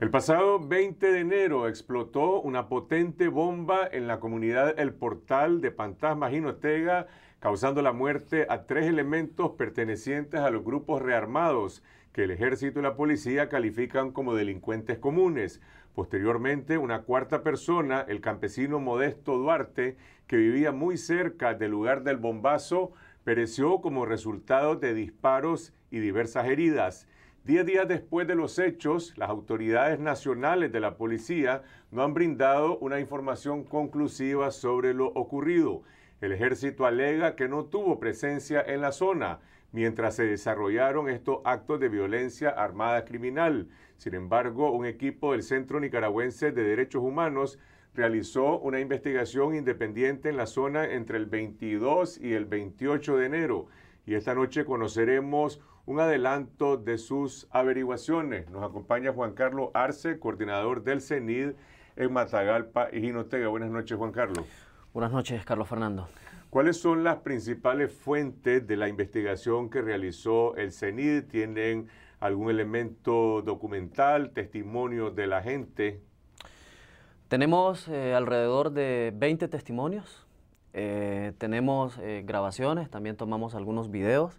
El pasado 20 de enero explotó una potente bomba en la comunidad El Portal de Pantasma Ginotega, causando la muerte a tres elementos pertenecientes a los grupos rearmados que el ejército y la policía califican como delincuentes comunes. Posteriormente, una cuarta persona, el campesino Modesto Duarte, que vivía muy cerca del lugar del bombazo, pereció como resultado de disparos y diversas heridas. Diez días después de los hechos, las autoridades nacionales de la policía no han brindado una información conclusiva sobre lo ocurrido. El ejército alega que no tuvo presencia en la zona mientras se desarrollaron estos actos de violencia armada criminal. Sin embargo, un equipo del Centro Nicaragüense de Derechos Humanos realizó una investigación independiente en la zona entre el 22 y el 28 de enero y esta noche conoceremos un adelanto de sus averiguaciones. Nos acompaña Juan Carlos Arce, coordinador del CENID en Matagalpa y Ginotega. Buenas noches, Juan Carlos. Buenas noches, Carlos Fernando. ¿Cuáles son las principales fuentes de la investigación que realizó el CENID? ¿Tienen algún elemento documental, testimonio de la gente? Tenemos eh, alrededor de 20 testimonios, eh, tenemos eh, grabaciones, también tomamos algunos videos.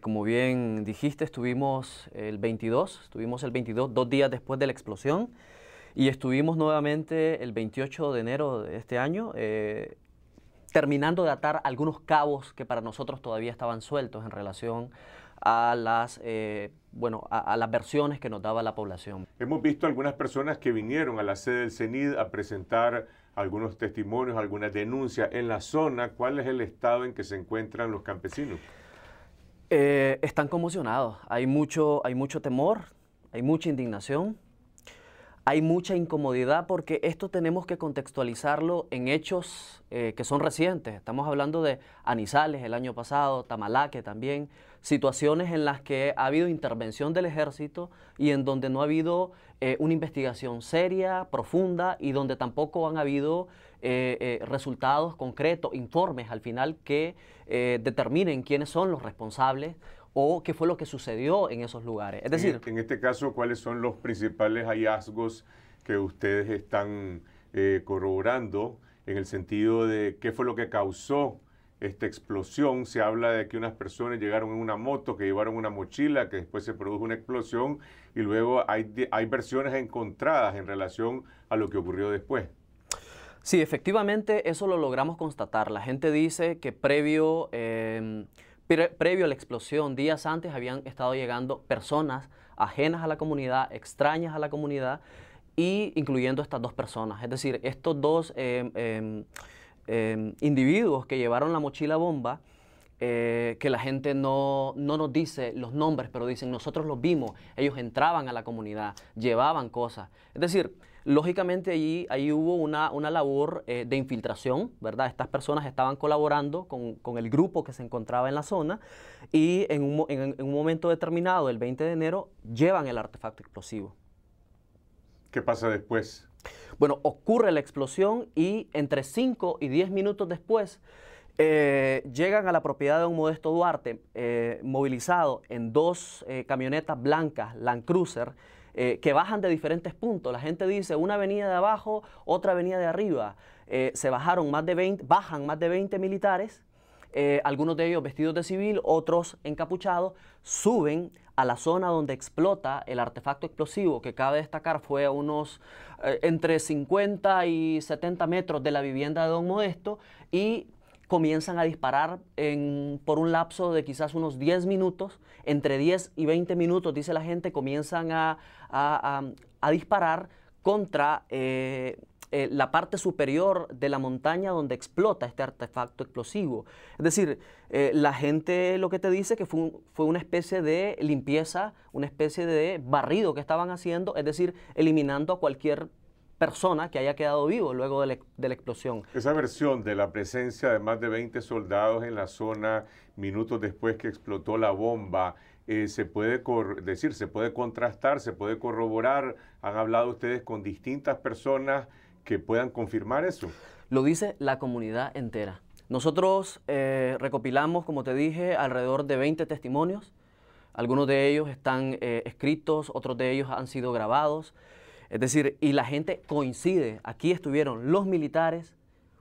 como bien dijiste, estuvimos el 22, estuvimos el 22, dos días después de la explosión, y estuvimos nuevamente el 28 de enero de este año terminando de atar algunos cabos que para nosotros todavía estaban sueltos en relación a las, eh, a, las versiones que nos daba la población. Hemos visto algunas personas que vinieron a la sede del CENID a presentar algunos testimonios, algunas denuncias en la zona. ¿Cuál es el estado en que se encuentran los campesinos? Eh, están conmocionados. Hay mucho, hay mucho temor, hay mucha indignación, hay mucha incomodidad porque esto tenemos que contextualizarlo en hechos eh, que son recientes. Estamos hablando de Anizales el año pasado, Tamalaque también situaciones en las que ha habido intervención del ejército y en donde no ha habido eh, una investigación seria, profunda y donde tampoco han habido eh, eh, resultados concretos, informes al final que determinen quiénes son los responsables o qué fue lo que sucedió en esos lugares. Es decir, en, este, en este caso, ¿cuáles son los principales hallazgos que ustedes están corroborando en el sentido de qué fue lo que causó esta explosión. Se habla de que unas personas llegaron en una moto, que llevaron una mochila, que después se produjo una explosión y luego hay, hay versiones encontradas en relación a lo que ocurrió después. Sí, efectivamente eso lo logramos constatar. La gente dice que previo, em, previo a la explosión, días antes habían estado llegando personas ajenas a la comunidad, extrañas a la comunidad, y incluyendo estas dos personas. Es decir, estos dos... Em, em, Em, individuos que llevaron la mochila bomba, eh, que la gente no, nos dice los nombres, pero dicen nosotros los vimos, ellos entraban a la comunidad, llevaban cosas. Es decir, lógicamente allí, ahí hubo una, labor eh, de infiltración, ¿verdad? Estas personas estaban colaborando con, el grupo que se encontraba en la zona y en un, en un momento determinado, el 20 de enero, llevan el artefacto explosivo. ¿Qué pasa después? Bueno, ocurre la explosión y entre 5 y 10 minutos después eh, llegan a la propiedad de un Modesto Duarte eh, movilizado en dos eh, camionetas blancas, Land Cruiser, que bajan de diferentes puntos. La gente dice una avenida de abajo, otra avenida de arriba. se bajaron más de 20, bajan más de 20 militares eh, algunos de ellos vestidos de civil, otros encapuchados, suben a la zona donde explota el artefacto explosivo, que cabe destacar fue a unos eh, entre 50 y 70 metros de la vivienda de Don Modesto, y comienzan a disparar por un lapso de quizás unos 10 minutos, entre 10 y 20 minutos, dice la gente, comienzan a, disparar contra... Eh, eh, la parte superior de la montaña donde explota este artefacto explosivo. Es decir, eh, la gente lo que te dice que fue, fue, una especie de limpieza, una especie de barrido que estaban haciendo, es decir, eliminando a cualquier persona que haya quedado vivo luego de la, explosión. Esa versión de la presencia de más de 20 soldados en la zona minutos después que explotó la bomba, eh, se puede decir, se puede contrastar, se puede corroborar. Han hablado ustedes con distintas personas que puedan confirmar eso. Lo dice la comunidad entera. Nosotros eh, recopilamos, como te dije, alrededor de 20 testimonios. Algunos de ellos están eh, escritos, otros de ellos han sido grabados. Es decir, y la gente coincide. Aquí estuvieron los militares,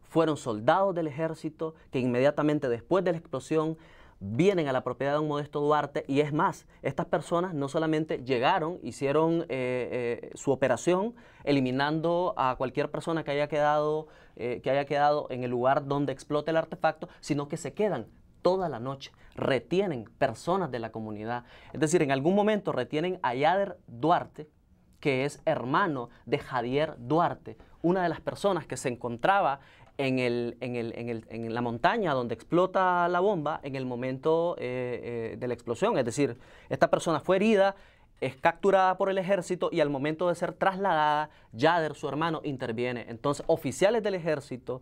fueron soldados del ejército que inmediatamente después de la explosión vienen a la propiedad de un Modesto Duarte y es más, estas personas no solamente llegaron, hicieron eh, eh, su operación eliminando a cualquier persona que haya, quedado, eh, que haya quedado en el lugar donde explote el artefacto, sino que se quedan toda la noche, retienen personas de la comunidad. Es decir, en algún momento retienen a Yader Duarte, que es hermano de Javier Duarte, una de las personas que se encontraba en, el, en, la montaña donde explota la bomba en el momento eh, eh, de la explosión. Es decir, esta persona fue herida, es capturada por el ejército y al momento de ser trasladada, Jader su hermano, interviene. Entonces, oficiales del ejército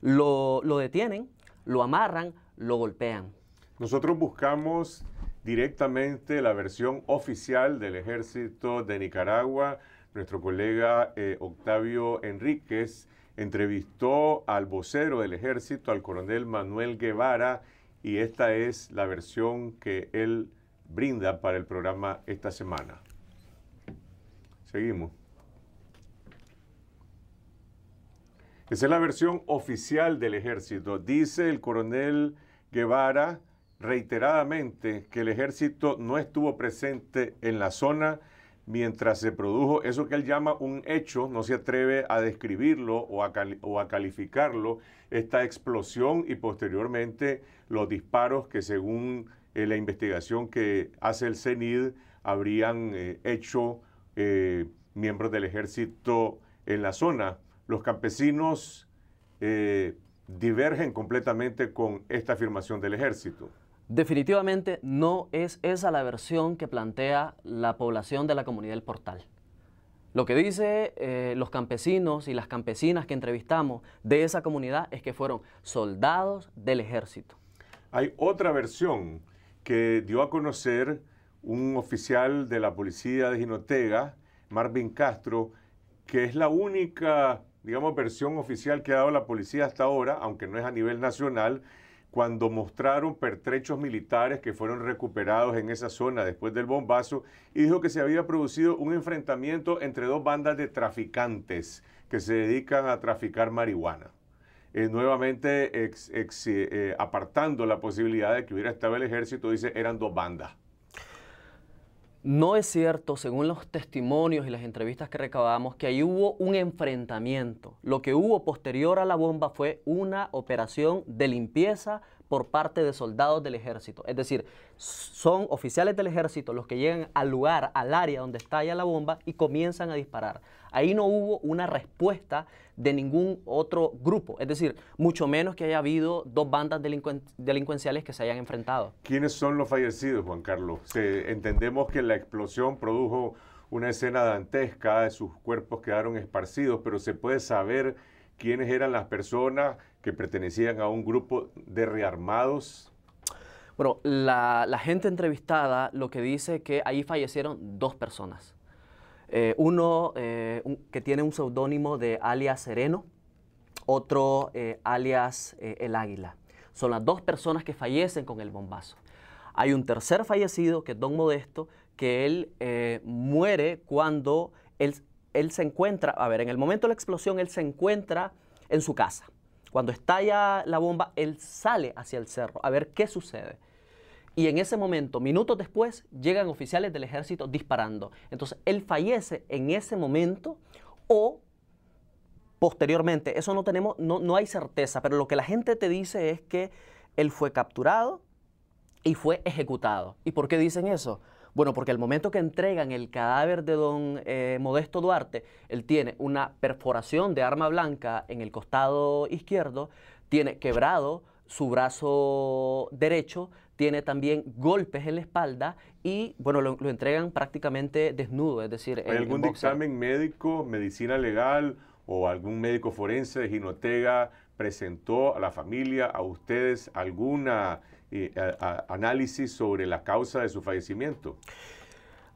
lo, detienen, lo amarran, lo golpean. Nosotros buscamos directamente la versión oficial del ejército de Nicaragua. Nuestro colega eh, Octavio Enríquez entrevistó al vocero del ejército, al coronel Manuel Guevara, y esta es la versión que él brinda para el programa esta semana. Seguimos. Esa es la versión oficial del ejército. Dice el coronel Guevara reiteradamente que el ejército no estuvo presente en la zona mientras se produjo eso que él llama un hecho, no se atreve a describirlo o a, calificarlo, esta explosión y posteriormente los disparos que según eh, la investigación que hace el CENID habrían eh, hecho eh, miembros del ejército en la zona. Los campesinos divergen completamente con esta afirmación del ejército. Definitivamente no es esa la versión que plantea la población de la comunidad del portal. Lo que dicen eh, los campesinos y las campesinas que entrevistamos de esa comunidad es que fueron soldados del ejército. Hay otra versión que dio a conocer un oficial de la policía de Ginotega, Marvin Castro, que es la única, digamos, versión oficial que ha dado la policía hasta ahora, aunque no es a nivel nacional, cuando mostraron pertrechos militares que fueron recuperados en esa zona después del bombazo y dijo que se había producido un enfrentamiento entre dos bandas de traficantes que se dedican a traficar marihuana. Eh, nuevamente eh, apartando la posibilidad de que hubiera estado el ejército, dice, eran dos bandas. No es cierto, según los testimonios y las entrevistas que recabamos, que ahí hubo un enfrentamiento. Lo que hubo posterior a la bomba fue una operación de limpieza por parte de soldados del ejército. Es decir, son oficiales del ejército los que llegan al lugar, al área donde estalla la bomba y comienzan a disparar. Ahí no hubo una respuesta de ningún otro grupo, es decir, mucho menos que haya habido dos bandas delincuenciales que se hayan enfrentado. ¿Quiénes son los fallecidos, Juan Carlos? entendemos que la explosión produjo una escena dantesca, sus cuerpos quedaron esparcidos, pero se puede saber quiénes eran las personas que pertenecían a un grupo de rearmados? Bueno, la, gente entrevistada lo que dice es que ahí fallecieron dos personas. Eh, uno eh, que tiene un seudónimo de alias Sereno, otro eh, alias El Águila. Son las dos personas que fallecen con el bombazo. Hay un tercer fallecido, que es Don Modesto, que él muere cuando él, él se encuentra, a ver, en el momento de la explosión él se encuentra en su casa. Cuando estalla la bomba, él sale hacia el cerro a ver qué sucede. Y en ese momento, minutos después, llegan oficiales del ejército disparando. Entonces, él fallece en ese momento o posteriormente. Eso no tenemos, no, no hay certeza, pero lo que la gente te dice es que él fue capturado y fue ejecutado. ¿Y por qué dicen eso? Bueno, porque al momento que entregan el cadáver de don eh, Modesto Duarte, él tiene una perforación de arma blanca en el costado izquierdo, tiene quebrado su brazo derecho, tiene también golpes en la espalda y, bueno, lo, entregan prácticamente desnudo, es decir... algún examen médico, medicina legal o algún médico forense de Ginotega presentó a la familia, a ustedes, alguna eh, análisis sobre la causa de su fallecimiento?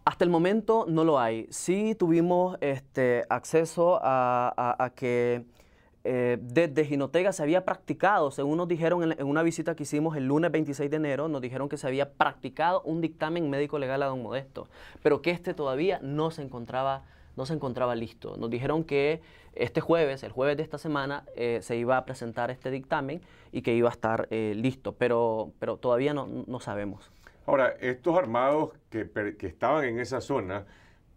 Hasta el momento no lo hay. Sí tuvimos este, acceso a, que eh, desde Ginotega se había practicado, según nos dijeron en, en, una visita que hicimos el lunes 26 de enero, nos dijeron que se había practicado un dictamen médico legal a don Modesto, pero que este todavía no se encontraba no se encontraba listo. Nos dijeron que este jueves, el jueves de esta semana, eh, se iba a presentar este dictamen y que iba a estar eh, listo, pero, pero todavía no, sabemos. Ahora, estos armados que, que estaban en esa zona,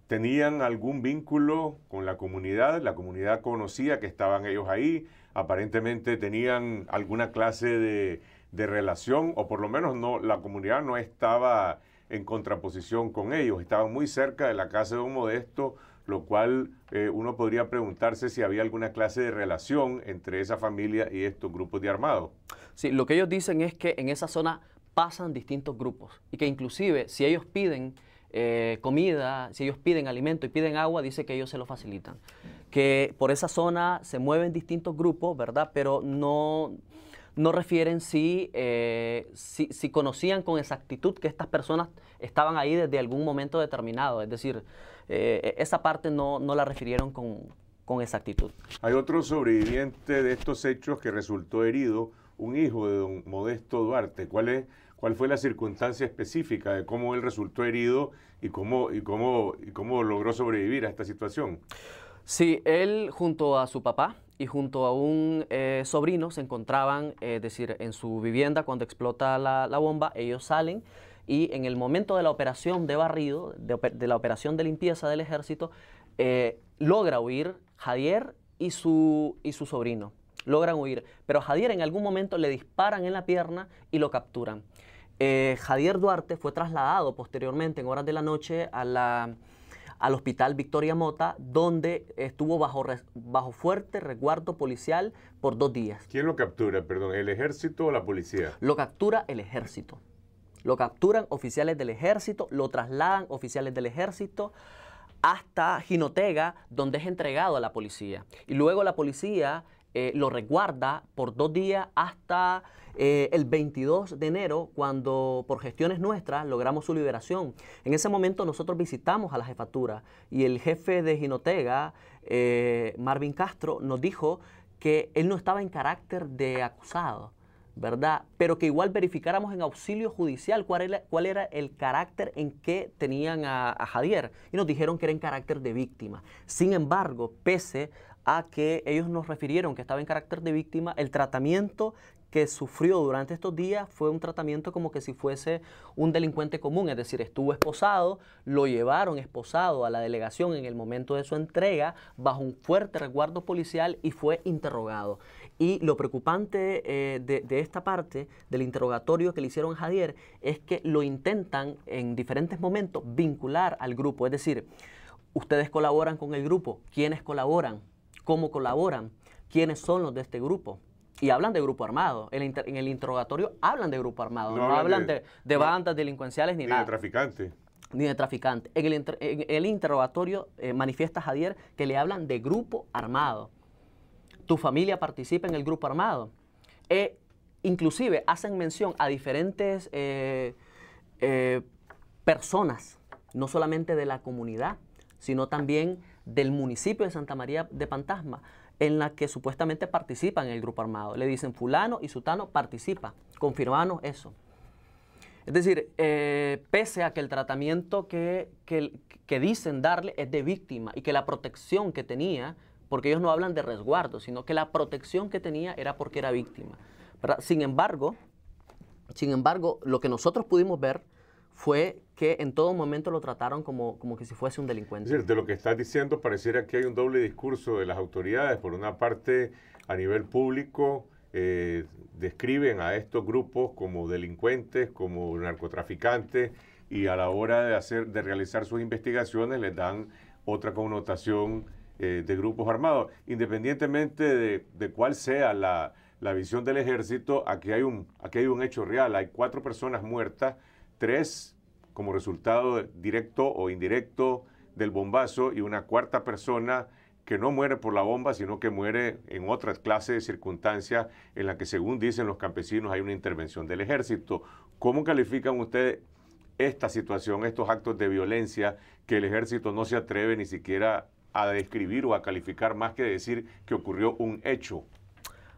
¿tenían algún vínculo con la comunidad? ¿La comunidad conocía que estaban ellos ahí? ¿Aparentemente tenían alguna clase de, relación? O por lo menos no, la comunidad no estaba en contraposición con ellos. Estaban muy cerca de la casa de un modesto lo cual eh, uno podría preguntarse si había alguna clase de relación entre esa familia y estos grupos de armados. Sí, lo que ellos dicen es que en esa zona pasan distintos grupos y que inclusive si ellos piden eh, comida, si ellos piden alimento y piden agua, dice que ellos se lo facilitan. Que por esa zona se mueven distintos grupos, ¿verdad? Pero no, no refieren eh, si, si, conocían con exactitud que estas personas estaban ahí desde algún momento determinado. Es decir, eh, e-, esa parte no, no la refirieron con, exactitud. Hay otro sobreviviente de estos hechos que resultó herido, un hijo de don Modesto Duarte. ¿Cuál, es, cuál fue la circunstancia específica de cómo él resultó herido y cómo, y cómo, y cómo logró sobrevivir a esta situación? Sí, él junto a su papá y junto a un eh, sobrino se encontraban, eh, es decir, en su vivienda cuando explota la, bomba, ellos salen y en el momento de la operación de barrido, de, la operación de limpieza del ejército, eh, logra huir Jadier y su, y su sobrino, logran huir, pero a Jadier en algún momento le disparan en la pierna y lo capturan. Jadier Duarte fue trasladado posteriormente en horas de la noche a la al Hospital Victoria Mota, donde estuvo bajo, bajo fuerte resguardo policial por dos días. ¿Quién lo captura? Perdón, ¿el ejército o la policía? Lo captura el ejército. Lo capturan oficiales del ejército, lo trasladan oficiales del ejército hasta Jinotega, donde es entregado a la policía. Y luego la policía eh, lo resguarda por dos días hasta eh, el 22 de enero, cuando por gestiones nuestras logramos su liberación. En ese momento nosotros visitamos a la jefatura y el jefe de Ginotega, eh, Marvin Castro, nos dijo que él no estaba en carácter de acusado. ¿verdad? Pero que igual verificáramos en auxilio judicial cuál era, el carácter en que tenían a, a, Javier. Y nos dijeron que era en carácter de víctima. Sin embargo, pese a que ellos nos refirieron que estaba en carácter de víctima, el tratamiento que sufrió durante estos días fue un tratamiento como que si fuese un delincuente común, es decir, estuvo esposado, lo llevaron esposado a la delegación en el momento de su entrega bajo un fuerte resguardo policial y fue interrogado. Y lo preocupante eh, de, esta parte del interrogatorio que le hicieron a Javier es que lo intentan en diferentes momentos vincular al grupo, es decir, ustedes colaboran con el grupo, ¿quiénes colaboran? cómo colaboran, quiénes son los de este grupo. Y hablan de grupo armado. En, el, interrogatorio hablan de grupo armado. No, hablan de, bandas delincuenciales ni, nada. Ni de traficantes. Ni de traficantes. En el, interrogatorio eh, manifiesta Javier que le hablan de grupo armado. Tu familia participa en el grupo armado. e inclusive hacen mención a diferentes eh, eh, personas, no solamente de la comunidad, sino también del municipio de Santa María de Pantasma, en la que supuestamente participan en el grupo armado. Le dicen fulano y sutano participa. Confirmanos eso. Es decir, eh, pese a que el tratamiento que, dicen darle es de víctima y que la protección que tenía, porque ellos no hablan de resguardo, sino que la protección que tenía era porque era víctima. Sin embargo, sin embargo, lo que nosotros pudimos ver fue que en todo momento lo trataron como, que si fuese un delincuente. de lo que estás diciendo pareciera que hay un doble discurso de las autoridades. Por una parte, a nivel público, eh, describen a estos grupos como delincuentes, como narcotraficantes, y a la hora de, de realizar sus investigaciones les dan otra connotación eh, de grupos armados. Independientemente de, cuál sea la, visión del ejército, aquí hay, aquí hay un hecho real. Hay cuatro personas muertas tres como resultado directo o indirecto del bombazo y una cuarta persona que no muere por la bomba, sino que muere en otra clase de circunstancia en la que, según dicen los campesinos, hay una intervención del ejército. ¿Cómo califican ustedes esta situación, estos actos de violencia que el ejército no se atreve ni siquiera a describir o a calificar más que decir que ocurrió un hecho?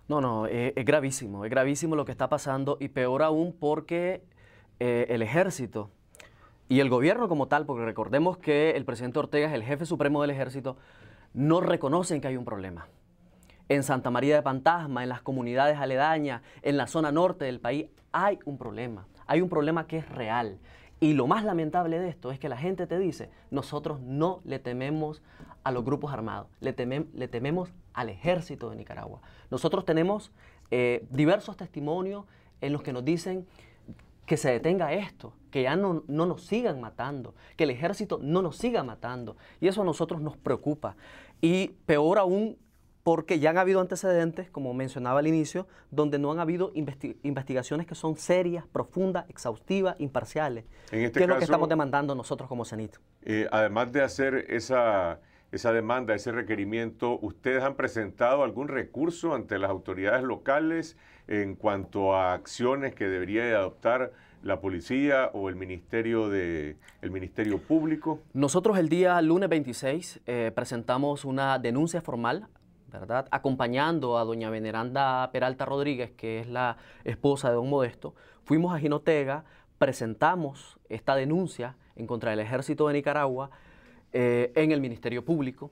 No, no, eh, es gravísimo, es gravísimo lo que está pasando y peor aún porque eh, el ejército y el gobierno como tal, porque recordemos que el presidente Ortega, es el jefe supremo del ejército, no reconocen que hay un problema. En Santa María de Pantasma, en las comunidades aledañas, en la zona norte del país, hay un problema. Hay un problema que es real. Y lo más lamentable de esto es que la gente te dice, nosotros no le tememos a los grupos armados, le, le tememos al ejército de Nicaragua. Nosotros tenemos eh, diversos testimonios en los que nos dicen que se detenga esto, que ya no, nos sigan matando, que el ejército no nos siga matando. Y eso a nosotros nos preocupa. Y peor aún, porque ya han habido antecedentes, como mencionaba al inicio, donde no han habido investigaciones que son serias, profundas, exhaustivas, imparciales. En este que es lo que estamos demandando nosotros como CENIT. Eh, además de hacer esa esa demanda, ese requerimiento, ¿ustedes han presentado algún recurso ante las autoridades locales en cuanto a acciones que debería adoptar la policía o el ministerio de el ministerio público? Nosotros el día lunes 26 eh, presentamos una denuncia formal ¿verdad? acompañando a doña Veneranda Peralta Rodríguez, que es la esposa de don Modesto, fuimos a Ginotega, presentamos esta denuncia en contra del ejército de Nicaragua, eh, en el Ministerio Público,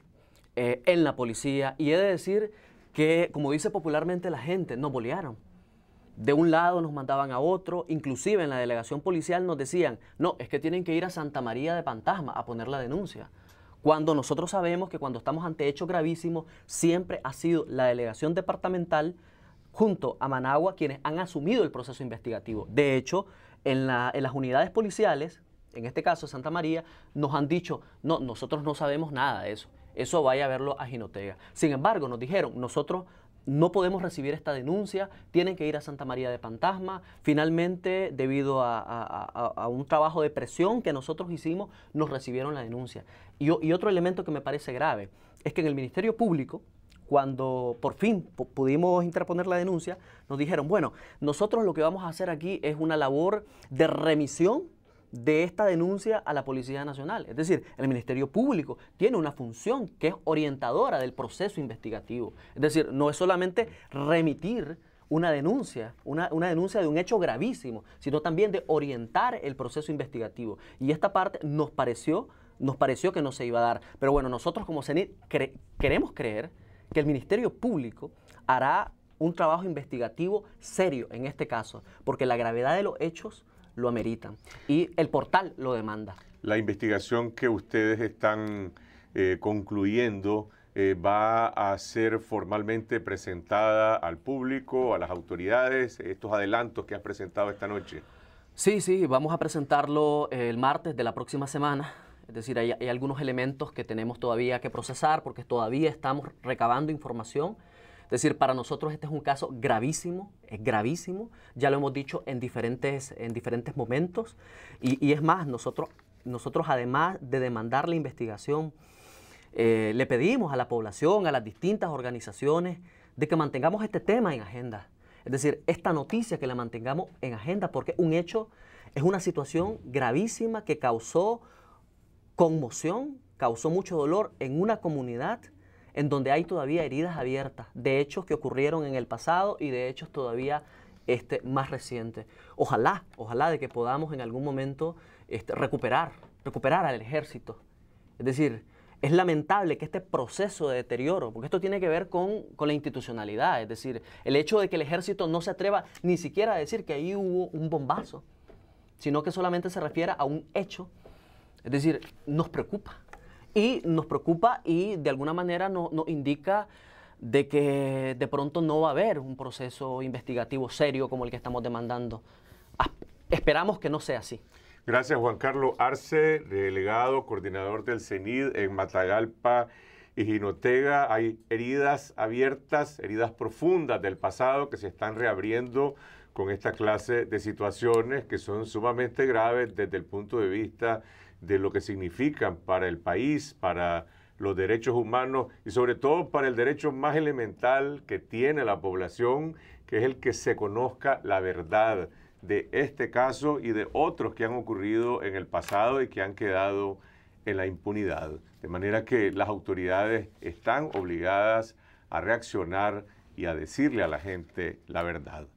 eh, en la policía. Y he de decir que, como dice popularmente la gente, nos bolearon. De un lado nos mandaban a otro, inclusive en la delegación policial nos decían, no, es que tienen que ir a Santa María de Pantasma a poner la denuncia. Cuando nosotros sabemos que cuando estamos ante hechos gravísimos, siempre ha sido la delegación departamental junto a Managua quienes han asumido el proceso investigativo. De hecho, en las unidades policiales, en este caso Santa María, nos han dicho, no, nosotros no sabemos nada de eso. Eso vaya a verlo a Ginotega. Sin embargo, nos dijeron, nosotros no podemos recibir esta denuncia, tienen que ir a Santa María de Pantasma. Finalmente, debido a, un trabajo de presión que nosotros hicimos, nos recibieron la denuncia. y, otro elemento que me parece grave es que en el Ministerio Público, cuando por fin pudimos interponer la denuncia, nos dijeron, bueno, nosotros lo que vamos a hacer aquí es una labor de remisión de esta denuncia a la Policía Nacional. Es decir, el Ministerio Público tiene una función que es orientadora del proceso investigativo. Es decir, no es solamente remitir una denuncia, una, denuncia de un hecho gravísimo, sino también de orientar el proceso investigativo. Y esta parte nos pareció, nos pareció que no se iba a dar. Pero bueno, nosotros como CENIT queremos creer que el Ministerio Público hará un trabajo investigativo serio en este caso, porque la gravedad de los hechos lo amerita y el portal lo demanda. La investigación que ustedes están eh, concluyendo eh, va a ser formalmente presentada al público, a las autoridades, estos adelantos que has presentado esta noche. Sí, sí, vamos a presentarlo eh, el martes de la próxima semana. Es decir, hay algunos elementos que tenemos todavía que procesar porque todavía estamos recabando información es decir, para nosotros este es un caso gravísimo, es gravísimo, ya lo hemos dicho en diferentes, en diferentes momentos, y, es más, nosotros, nosotros además de demandar la investigación, eh, le pedimos a la población, a las distintas organizaciones, de que mantengamos este tema en agenda. Es decir, esta noticia que la mantengamos en agenda, porque un hecho es una situación gravísima que causó conmoción, causó mucho dolor en una comunidad en donde hay todavía heridas abiertas de hechos que ocurrieron en el pasado y de hechos todavía este, más recientes. Ojalá, ojalá de que podamos en algún momento este, recuperar, recuperar al ejército. Es decir, es lamentable que este proceso de deterioro, porque esto tiene que ver con, con, la institucionalidad, es decir, el hecho de que el ejército no se atreva ni siquiera a decir que ahí hubo un bombazo, sino que solamente se refiera a un hecho, es decir, nos preocupa, y nos preocupa y de alguna manera nos no indica de que de pronto no va a haber un proceso investigativo serio como el que estamos demandando. Esperamos que no sea así. Gracias, Juan Carlos Arce, delegado, coordinador del CENID en Matagalpa y Ginotega. Hay heridas abiertas, heridas profundas del pasado que se están reabriendo con esta clase de situaciones que son sumamente graves desde el punto de vista de lo que significan para el país, para los derechos humanos y sobre todo para el derecho más elemental que tiene la población, que es el que se conozca la verdad de este caso y de otros que han ocurrido en el pasado y que han quedado en la impunidad. De manera que las autoridades están obligadas a reaccionar y a decirle a la gente la verdad.